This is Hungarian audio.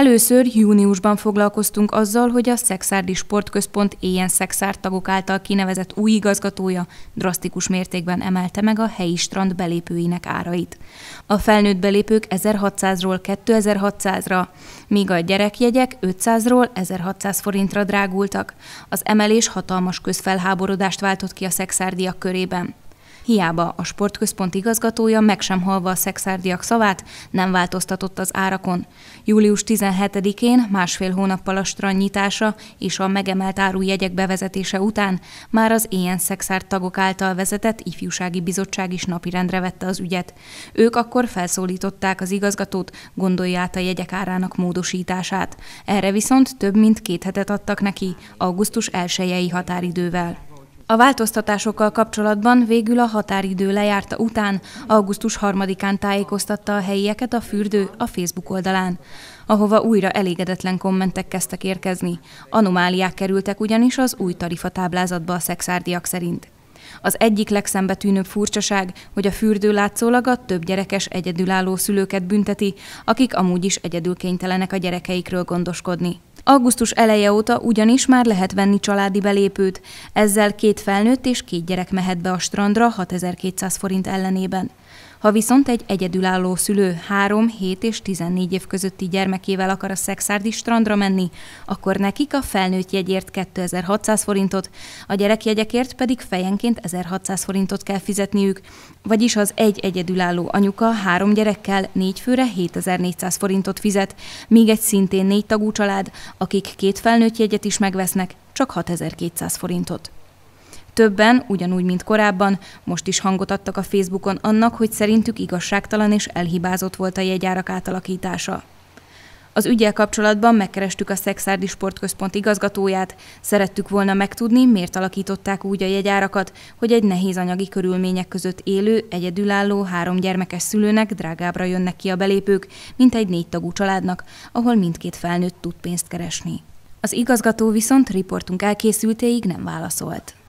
Először júniusban foglalkoztunk azzal, hogy a Szexárdi Sportközpont éjjel szexárd tagok által kinevezett új igazgatója drasztikus mértékben emelte meg a helyi strand belépőinek árait. A felnőtt belépők 1600-ról 2600-ra, míg a gyerekjegyek 500-ról 1600 forintra drágultak. Az emelés hatalmas közfelháborodást váltott ki a szexárdiak körében hiába a sportközpont igazgatója meg sem halva a szexárdiak szavát, nem változtatott az árakon. Július 17-én, másfél hónappal a strand nyitása és a megemelt áru jegyek bevezetése után már az ilyen szexárd tagok által vezetett ifjúsági bizottság is napirendre vette az ügyet. Ők akkor felszólították az igazgatót, gondolja át a jegyek árának módosítását. Erre viszont több mint két hetet adtak neki, augusztus 1 határidővel. A változtatásokkal kapcsolatban végül a határidő lejárta után, augusztus 3-án tájékoztatta a helyieket a fürdő a Facebook oldalán, ahova újra elégedetlen kommentek kezdtek érkezni. Anomáliák kerültek ugyanis az új tarifatáblázatba a szexárdiak szerint. Az egyik legszembetűnőbb furcsaság, hogy a fürdő látszólag a több gyerekes egyedülálló szülőket bünteti, akik amúgy is egyedül kénytelenek a gyerekeikről gondoskodni. Augusztus eleje óta ugyanis már lehet venni családi belépőt, ezzel két felnőtt és két gyerek mehet be a strandra 6200 forint ellenében. Ha viszont egy egyedülálló szülő 3, 7 és 14 év közötti gyermekével akar a szexárdi strandra menni, akkor nekik a felnőtt jegyért 2600 forintot, a gyerekjegyekért pedig fejenként 1600 forintot kell fizetniük, vagyis az egy egyedülálló anyuka három gyerekkel négy főre 7400 forintot fizet, míg egy szintén négy tagú család akik két felnőtt jegyet is megvesznek, csak 6200 forintot. Többen, ugyanúgy, mint korábban, most is hangot adtak a Facebookon annak, hogy szerintük igazságtalan és elhibázott volt a jegyárak átalakítása. Az ügyel kapcsolatban megkerestük a Szexárdi Sportközpont igazgatóját, szerettük volna megtudni, miért alakították úgy a jegyárakat, hogy egy nehéz anyagi körülmények között élő, egyedülálló, három gyermekes szülőnek drágábbra jönnek ki a belépők, mint egy négy tagú családnak, ahol mindkét felnőtt tud pénzt keresni. Az igazgató viszont riportunk elkészültéig nem válaszolt.